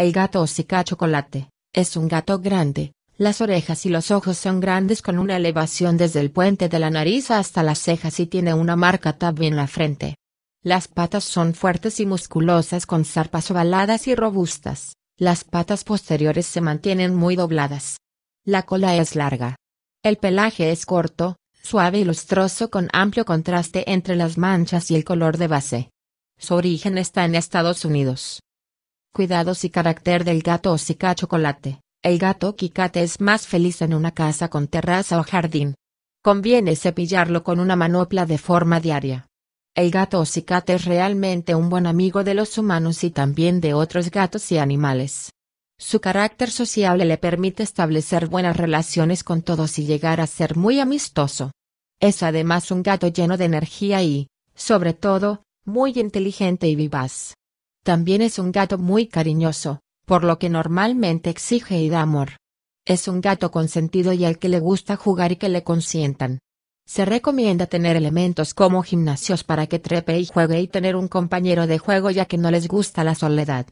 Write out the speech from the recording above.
El gato osica chocolate, es un gato grande, las orejas y los ojos son grandes con una elevación desde el puente de la nariz hasta las cejas y tiene una marca tab en la frente. Las patas son fuertes y musculosas con zarpas ovaladas y robustas, las patas posteriores se mantienen muy dobladas. La cola es larga. El pelaje es corto, suave y lustroso con amplio contraste entre las manchas y el color de base. Su origen está en Estados Unidos. Cuidados y carácter del gato Osica chocolate. El gato Kikate es más feliz en una casa con terraza o jardín. Conviene cepillarlo con una manopla de forma diaria. El gato Osicate es realmente un buen amigo de los humanos y también de otros gatos y animales. Su carácter sociable le permite establecer buenas relaciones con todos y llegar a ser muy amistoso. Es además un gato lleno de energía y, sobre todo, muy inteligente y vivaz. También es un gato muy cariñoso, por lo que normalmente exige y da amor. Es un gato consentido y al que le gusta jugar y que le consientan. Se recomienda tener elementos como gimnasios para que trepe y juegue y tener un compañero de juego ya que no les gusta la soledad.